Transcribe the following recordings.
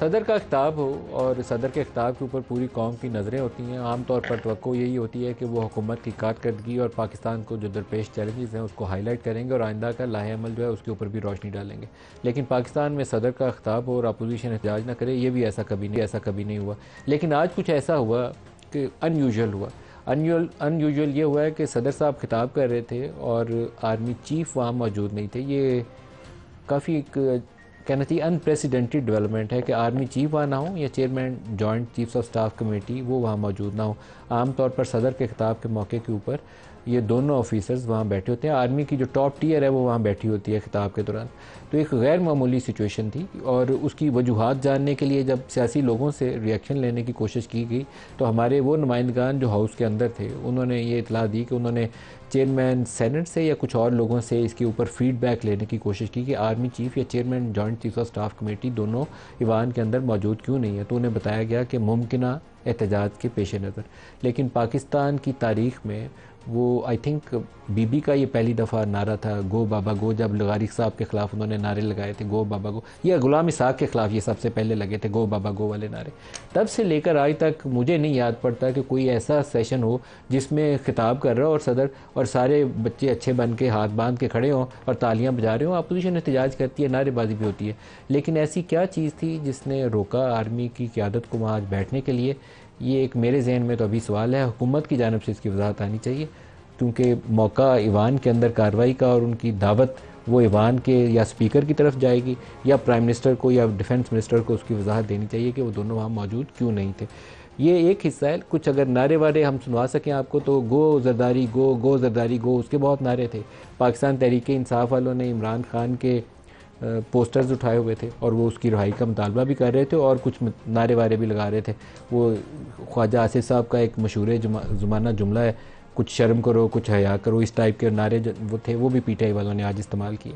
सदर का खिताब हो और सदर के खिताब के ऊपर पूरी कौम की नज़रें होती हैं आम तौर पर तो यही होती है कि वो हुकूमत की कारकर्दगी और पाकिस्तान को जो दरपेश चैलेंजेस हैं उसको हाईलाइट करेंगे और आइंदा का लाहेमल जो है उसके ऊपर भी रोशनी डालेंगे लेकिन पाकिस्तान में सदर का खिताब हो और अपोजिशन एहतजाज ना करे ये भी ऐसा कभी नहीं ऐसा कभी नहीं हुआ लेकिन आज कुछ ऐसा हुआ कि अनयूजल हुआ अनयूल अनयूजल ये हुआ है कि सदर साहब खिताब कर रहे थे और आर्मी चीफ वहाँ मौजूद नहीं थे ये काफ़ी एक कहना चाहिए अनप्रेसिडेंटेड डेवलपमेंट है कि आर्मी चीफ वहाँ ना हो या chairman joint chiefs of staff committee वो वहाँ मौजूद ना हो आमतौर पर सदर के खिताब के मौके के ऊपर ये दोनों ऑफिसर्स वहाँ बैठे होते हैं आर्मी की जो टॉप टीयर है वो वहाँ बैठी होती है खिताब के दौरान तो एक गैर मामूली सिचुएशन थी और उसकी वजूहत जानने के लिए जब सियासी लोगों से रिएक्शन लेने की कोशिश की गई तो हमारे वो नुमाइंदान जो हाउस के अंदर थे उन्होंने ये इतला दी कि उन्होंने चेयरमैन सेनेट से या कुछ और लोगों से इसके ऊपर फीडबैक लेने की कोशिश की कि आर्मी चीफ या chairman joint chief of staff committee दोनों ईवान के अंदर मौजूद क्यों नहीं है तो उन्हें बताया गया कि मुमकिन एहतजाज के पेश नज़र लेकिन पाकिस्तान की तारीख में वो आई थिंक बीबी का ये पहली दफ़ा नारा था गो बाबा गो जब लगारिक साहब के ख़िलाफ़ उन्होंने नारे लगाए थे गो बाबा गो या गुलाम साहब के ख़िलाफ़ ये सबसे पहले लगे थे गो बाबा गो वाले नारे तब से लेकर आज तक मुझे नहीं याद पड़ता कि कोई ऐसा सेशन हो जिसमें खिताब कर रहा हो और सदर और सारे बच्चे अच्छे बन के हाथ बांध के खड़े हों और तालियाँ बजा रहे हों अपोजिशन एहतजाज करती है नारेबाजी भी होती है लेकिन ऐसी क्या चीज़ थी जिसने रोका आर्मी की क्यादत को वहाँ आज बैठने के लिए ये एक मेरे जहन में तो अभी सवाल है हुकूमत की जानब से इसकी वजाहत आनी चाहिए क्योंकि मौका ईवान के अंदर कार्रवाई का और उनकी दावत वो ईवान के या स्पीकर की तरफ जाएगी या प्राइम मिनिस्टर को या डिफेंस मिनिस्टर को उसकी वजाहत देनी चाहिए कि वो दोनों वहाँ मौजूद क्यों नहीं थे ये एक हिस्सा है कुछ अगर नारे वारे हम सुनवा सकें आपको तो गो जरदारी गो गो जरदारी गो उसके बहुत नारे थे पाकिस्तान तहरीक इंसाफ वालों ने इमरान खान के पोस्टर्स उठाए हुए थे और वो उसकी रहाई का मुतालबा भी कर रहे थे और कुछ नारे वारे भी लगा रहे थे वो ख्वाजा आसिफ साहब का एक मशहूर ज़ुमाना जुमला है कुछ शर्म करो कुछ हया करो इस टाइप के नारे वो थे वो भी पीटीआई वालों ने आज इस्तेमाल किए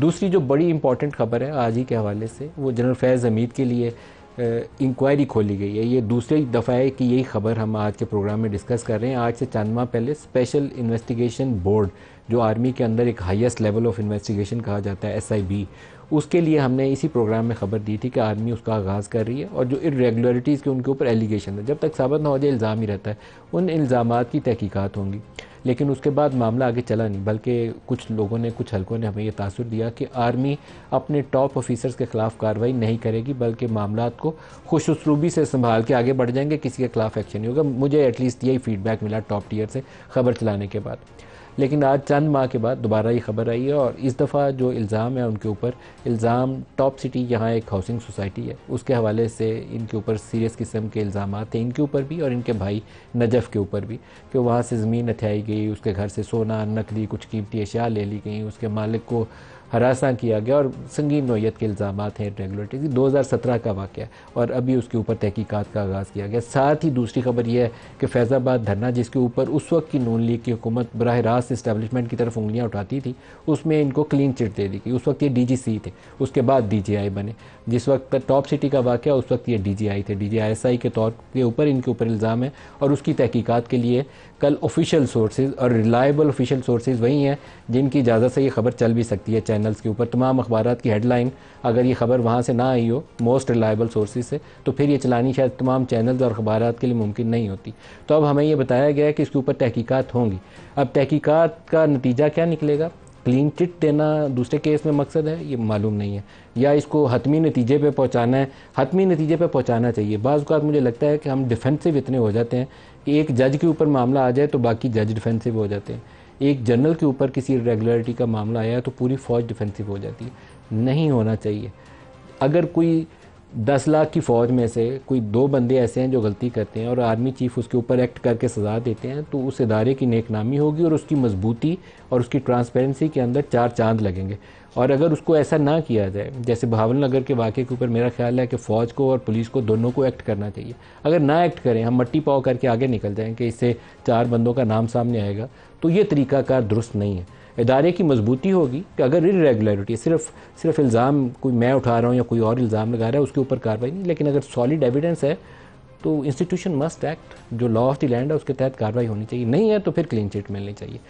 दूसरी जो बड़ी इंपॉर्टेंट खबर है आज ही के हवाले से वो जनरल फैज़ हमीद के लिए इंक्वायरी खोली गई है ये दूसरी दफ़ा है कि यही खबर हम आज के प्रोग्राम में डिस्कस कर रहे हैं आज से चंद माह पहले स्पेशल इन्वेस्टिगेशन बोर्ड जो आर्मी के अंदर एक हाईएस्ट लेवल ऑफ इन्वेस्टिगेशन कहा जाता है एसआईबी उसके लिए हमने इसी प्रोग्राम में खबर दी थी कि आर्मी उसका आगाज़ कर रही है और जो इरेगुलरिटीज़ के उनके ऊपर एलिगेशन है जब तक साबित ना हो जाए इल्ज़ाम ही रहता है उन इल्ज़ाम की तहकीक़ात होंगी लेकिन उसके बाद मामला आगे चला नहीं बल्कि कुछ लोगों ने कुछ हलकों ने हमें यह तासर दिया कि आर्मी अपने टॉप ऑफिसर्स के ख़िलाफ़ कार्रवाई नहीं करेगी बल्कि मामला को खुश से संभाल के आगे बढ़ जाएंगे किसी के खिलाफ एक्शन नहीं होगा मुझे एटलीस्ट यही फीडबैक मिला टॉप टीयर से खबर चलाने के बाद लेकिन आज चंद माह के बाद दोबारा ये खबर आई है और इस दफ़ा जो इल्ज़ाम है उनके ऊपर इल्ज़ाम टॉप सिटी यहाँ एक हाउसिंग सोसाइटी है उसके हवाले से इनके ऊपर सीरियस किस्म के इल्ज़ाम थे इनके ऊपर भी और इनके भाई नजफ़ के ऊपर भी कि वहाँ से ज़मीन हथियाई गई उसके घर से सोना नकली कुछ कीमती अशिया ले ली गई उसके मालिक को हरासा किया गया और संगीन नोयत के इल्ज़ाम हैं रेगुलेटरी दो हज़ार सत्रह का वाक़ और अभी उसके ऊपर तहकीक़ात का आगाज़ किया गया साथ ही दूसरी खबर यह है कि फैज़ाबाद धरना जिसके ऊपर उस वक्त की नून लीग की हुकूमत बरह रास्त इस्टबलिशमेंट की तरफ उंगलियाँ उठाती थी उसमें इनको क्लीन चिट दे दी गई उस वक्त ये डी जी सी थे उसके बाद डी जी आई बने जिस वक्त टॉप सिटी का वाक़ उस वक्त ये डी जी आई थे D G I S I के तौर के ऊपर इनके ऊपर इल्ज़ाम है और उसकी तहकीक़ात के लिए कल ऑफिशियल सोर्सेज और रिलायबल ऑफिशियल सोर्सेज वही हैं जिनकी इजाज़त से ये खबर चल भी सकती है चैनल्स के ऊपर तमाम अखबार की हेडलाइन अगर ये खबर वहाँ से ना आई हो मोस्ट रिलायबल सोर्सेज से तो फिर ये चलानी शायद तमाम चैनल्स और अखबार के लिए मुमकिन नहीं होती तो अब हमें ये बताया गया है कि इसके ऊपर तहकीक़ात होंगी अब तहकीकत का नतीजा क्या निकलेगा क्लीन चिट देना दूसरे केस में मकसद है ये मालूम नहीं है या इसको हतमी नतीजे पे पहुंचाना है हतमी नतीजे पे पहुंचाना चाहिए बाज़ात मुझे लगता है कि हम डिफेंसिव इतने हो जाते हैं कि एक जज के ऊपर मामला आ जाए तो बाकी जज डिफेंसिव हो जाते हैं एक जनरल के ऊपर किसी रेगुलरिटी का मामला आया तो पूरी फौज डिफेंसिव हो जाती है नहीं होना चाहिए अगर कोई दस लाख की फ़ौज में से कोई दो बंदे ऐसे हैं जो गलती करते हैं और आर्मी चीफ उसके ऊपर एक्ट करके सज़ा देते हैं तो उस इदारे की नेकनामी होगी और उसकी मजबूती और उसकी ट्रांसपेरेंसी के अंदर चार चांद लगेंगे और अगर उसको ऐसा ना किया जाए जैसे बहावल नगर के वाक़े के ऊपर मेरा ख्याल है कि फ़ौज को और पुलिस को दोनों को एक्ट करना चाहिए अगर ना एक्ट करें हम मट्टी पाव करके आगे निकल जाएँ कि इससे चार बंदों का नाम सामने आएगा तो ये तरीक़ाकार दुरुस्त नहीं है इदारे की मजबूती होगी कि अगर इरेगुलरिटी सिर्फ सिर्फ इल्ज़ाम कोई मैं उठा रहा हूँ या कोई और इल्ज़ाम लगा रहा है उसके ऊपर कार्रवाई नहीं लेकिन अगर सॉलिड एविडेंस है तो इंस्टीट्यूशन मस्ट एक्ट जो लॉ ऑफ द लैंड है उसके तहत कार्रवाई होनी चाहिए नहीं है तो फिर क्लीन चिट मिलनी चाहिए